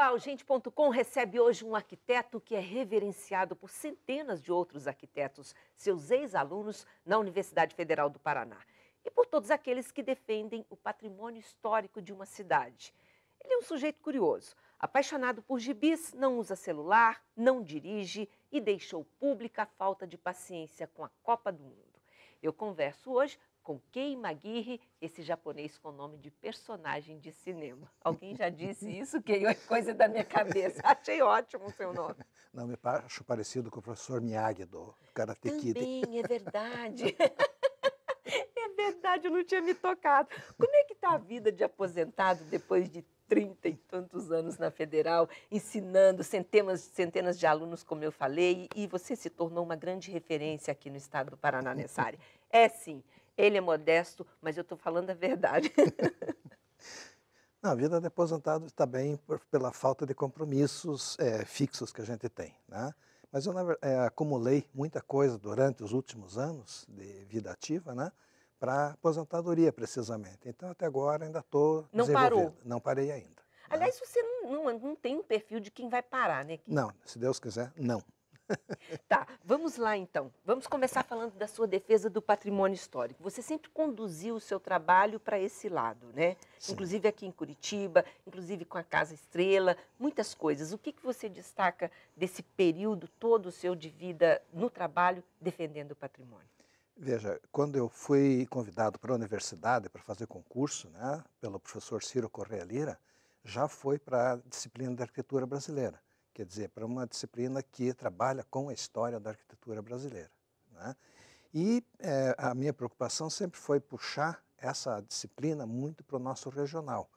Olá, o Gente.com recebe hoje um arquiteto que é reverenciado por centenas de outros arquitetos, seus ex-alunos na Universidade Federal do Paraná, e por todos aqueles que defendem o patrimônio histórico de uma cidade. Ele é um sujeito curioso, apaixonado por gibis, não usa celular, não dirige e deixou pública a falta de paciência com a Copa do Mundo. Eu converso hoje com Kei Maguire, esse japonês com nome de personagem de cinema. Alguém já disse isso, Kei? É coisa da minha cabeça. Achei ótimo o seu nome. Não, me acho parecido com o professor Miyagi do Karate Kid. Também, é verdade. é verdade, eu não tinha me tocado. Como é que está a vida de aposentado depois de trinta e tantos anos na Federal, ensinando centenas, centenas de alunos, como eu falei, e você se tornou uma grande referência aqui no estado do Paraná nessa área. É sim, ele é modesto, mas eu estou falando a verdade. Não, a vida de aposentado está bem por, pela falta de compromissos é, fixos que a gente tem. Né? Mas eu é, acumulei muita coisa durante os últimos anos de vida ativa, né? Para aposentadoria, precisamente. Então, até agora, ainda estou Não parou? Não parei ainda. Né? Aliás, né? você não, não, não, tem um perfil de quem vai parar, né? Não, se Deus quiser, não tá, vamos lá então. Vamos começar falando da sua defesa do patrimônio histórico. Você sempre conduziu o seu trabalho para esse lado, né? Sim. Inclusive aqui em Curitiba, inclusive com a Casa Estrela, muitas coisas. O que, que você destaca desse período todo seu de vida no trabalho defendendo o patrimônio? Veja, quando eu fui convidado para a universidade para fazer concurso, né, pelo professor Ciro Correia Lira, já foi para a disciplina de arquitetura brasileira quer dizer, para uma disciplina que trabalha com a história da arquitetura brasileira. Né? E é, a minha preocupação sempre foi puxar essa disciplina muito para o nosso regional.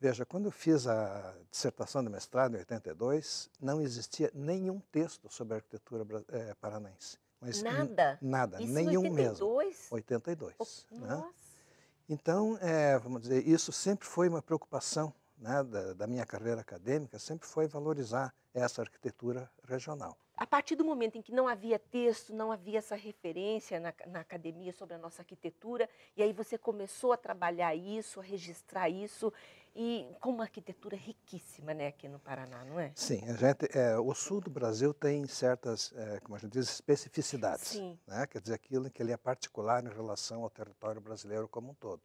Veja, quando eu fiz a dissertação de mestrado em 82, não existia nenhum texto sobre a arquitetura é, paranaense. Mas nada? Nada, isso nenhum 82? mesmo. 82? 82. Oh, né? Nossa! Então, é, vamos dizer, isso sempre foi uma preocupação né, da, da, minha carreira acadêmica sempre foi valorizar essa arquitetura regional. A partir do momento em que não havia texto, não havia essa referência na, na academia sobre a nossa arquitetura, e aí você começou a trabalhar isso, a registrar isso, e com uma arquitetura riquíssima né, aqui no Paraná, não é? Sim, a gente, é, o sul do Brasil tem certas, é, como a gente diz, especificidades. Sim. Né? Quer dizer, aquilo que ele é particular em relação ao território brasileiro como um todo.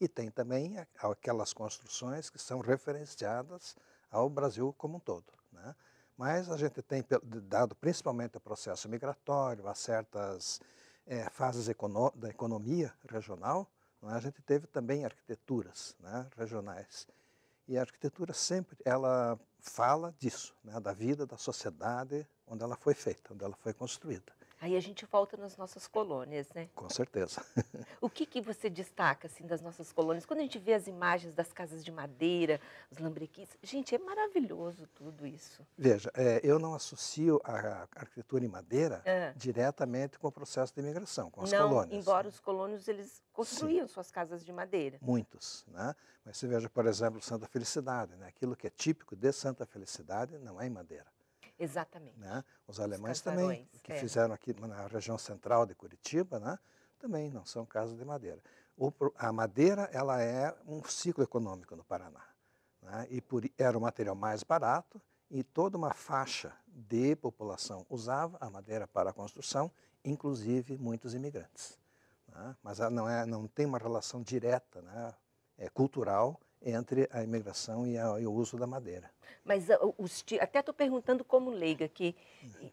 E tem também aquelas construções que são referenciadas ao Brasil como um todo. Né? Mas a gente tem dado principalmente o processo migratório, a certas é, fases econo da economia regional, né? a gente teve também arquiteturas né, regionais. E a arquitetura sempre ela fala disso, né, da vida da sociedade onde ela foi feita, onde ela foi construída. Aí a gente volta nas nossas colônias, né? Com certeza. o que, que você destaca assim das nossas colônias? Quando a gente vê as imagens das casas de madeira, os lambrequins, gente, é maravilhoso tudo isso. Veja, é, eu não associo a arquitetura em madeira ah. diretamente com o processo de imigração, com as não, colônias. Embora né? os colônios eles construíam Sim. suas casas de madeira. Muitos, né? Mas você veja, por exemplo, Santa Felicidade, né? Aquilo que é típico de Santa Felicidade não é em madeira. Exatamente. Né? Os alemães Os também, que é. fizeram aqui na região central de Curitiba, né? também não são casas de madeira. O, a madeira ela é um ciclo econômico no Paraná. Né? E por, era o material mais barato e toda uma faixa de população usava a madeira para a construção, inclusive muitos imigrantes. Né? Mas não, é, não tem uma relação direta, né? é cultural, entre a imigração e, a, e o uso da madeira. Mas ah, os, até estou perguntando como leiga, que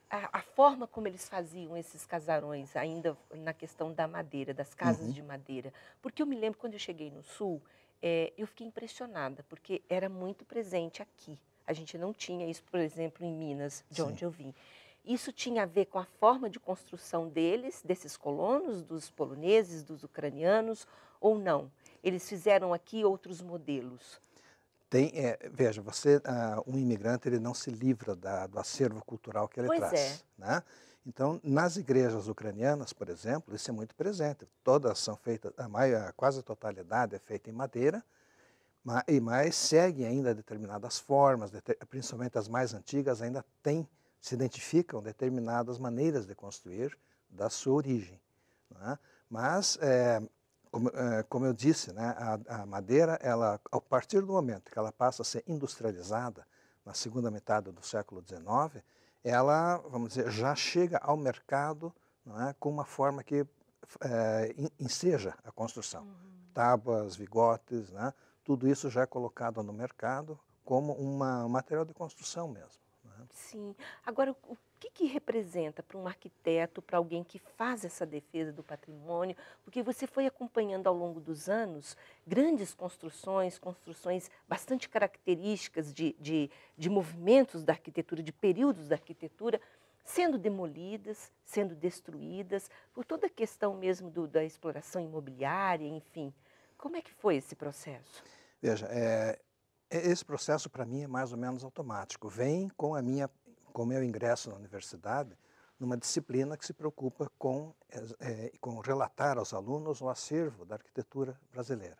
a, a, forma como eles faziam esses casarões, ainda na questão da madeira, das casas uhum. de madeira. Porque eu me lembro, quando eu cheguei no Sul, é, eu fiquei impressionada, porque era muito presente aqui. A gente não tinha isso, por exemplo, em Minas, de Sim. onde eu vim. Isso tinha a ver com a forma de construção deles, desses colonos, dos poloneses, dos ucranianos, ou não? Eles fizeram aqui outros modelos. Tem, é, veja, você, uh, um imigrante, ele não se livra da, do acervo cultural que ele pois é. traz. É. Né? Então, nas igrejas ucranianas, por exemplo, isso é muito presente. Todas são feitas, a maior, quase a totalidade é feita em madeira, mas, e mais seguem ainda determinadas formas, principalmente as mais antigas ainda têm se identificam determinadas maneiras de construir da sua origem. Né? Mas, é, como, é, como, eu disse, né, a, a, madeira, ela, a partir do momento que ela passa a ser industrializada, na segunda metade do século XIX, ela, vamos dizer, já chega ao mercado é, com uma forma que é, enseja a construção. Uhum. Tábuas, vigotes, né, tudo isso já é colocado no mercado como uma, um material de construção mesmo. Sim. Agora, o que, que representa para um arquiteto, para alguém que faz essa defesa do patrimônio? Porque você foi acompanhando ao longo dos anos grandes construções, construções bastante características de, de, de movimentos da arquitetura, de períodos da arquitetura sendo demolidas, sendo destruídas, por toda a questão mesmo do, da exploração imobiliária, enfim. Como é que foi esse processo? Veja, é, é, esse processo para mim é mais ou menos automático. Vem com a minha, com meu ingresso na universidade, numa disciplina que se preocupa com, é, com relatar aos alunos o acervo da arquitetura brasileira.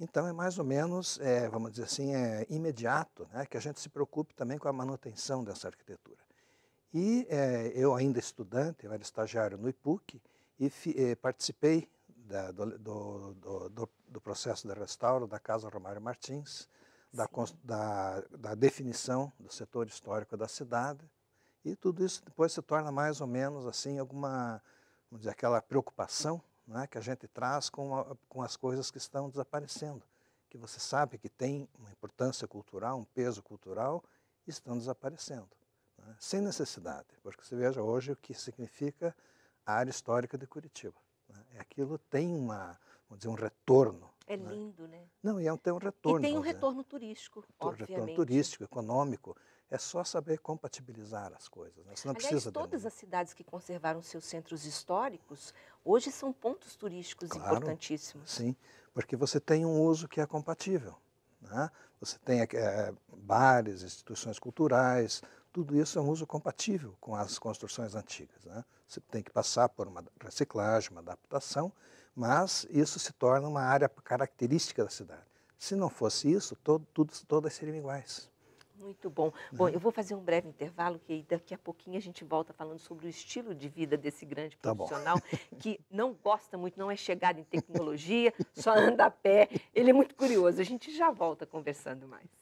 Então é mais ou menos, é, vamos dizer assim, é imediato, né, que a gente se preocupe também com a manutenção dessa arquitetura. E é, eu ainda estudante, eu era estagiário no IPUC e fi, é, participei da, do, do, do, do processo de restauro da Casa Romário Martins, da, da, da definição do setor histórico da cidade, e tudo isso depois se torna mais ou menos assim alguma, vamos dizer, aquela preocupação né, que a gente traz com, a, com as coisas que estão desaparecendo, que você sabe que tem uma importância cultural, um peso cultural, e estão desaparecendo, né, sem necessidade, porque você veja hoje o que significa a área histórica de Curitiba. Né, é aquilo tem uma, vamos dizer, um retorno é, é lindo, né? né? Não, e é um, tem um retorno. E tem um retorno turístico, retorno, obviamente. Retorno né? turístico, econômico. É só saber compatibilizar as coisas. Né? Você não Aliás, precisa todas as cidades que conservaram seus centros históricos hoje são pontos turísticos claro, importantíssimos. Sim, porque você tem um uso que é compatível. Né? Você tem é, bares, instituições culturais, tudo isso é um uso compatível com as construções antigas. Né? Você tem que passar por uma reciclagem, uma adaptação, mas isso se torna uma área característica da cidade. Se não fosse isso, todo, tudo, todas seriam iguais. Muito bom. Né? Bom, eu vou fazer um breve intervalo, que daqui a pouquinho a gente volta falando sobre o estilo de vida desse grande tá profissional, tá que não gosta muito, não é chegado em tecnologia, só anda a pé. Ele é muito curioso. A gente já volta conversando mais.